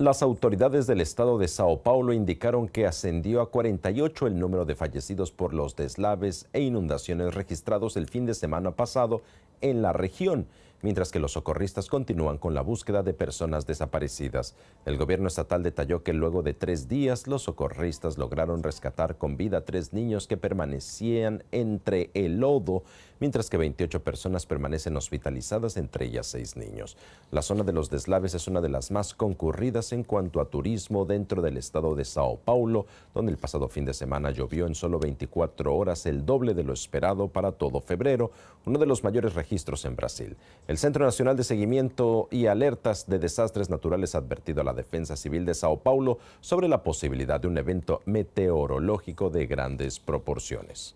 Las autoridades del estado de Sao Paulo indicaron que ascendió a 48 el número de fallecidos por los deslaves e inundaciones registrados el fin de semana pasado en la región mientras que los socorristas continúan con la búsqueda de personas desaparecidas. El gobierno estatal detalló que luego de tres días los socorristas lograron rescatar con vida a tres niños que permanecían entre el lodo, mientras que 28 personas permanecen hospitalizadas, entre ellas seis niños. La zona de los deslaves es una de las más concurridas en cuanto a turismo dentro del estado de Sao Paulo, donde el pasado fin de semana llovió en solo 24 horas el doble de lo esperado para todo febrero, uno de los mayores registros en Brasil. El Centro Nacional de Seguimiento y Alertas de Desastres Naturales ha advertido a la Defensa Civil de Sao Paulo sobre la posibilidad de un evento meteorológico de grandes proporciones.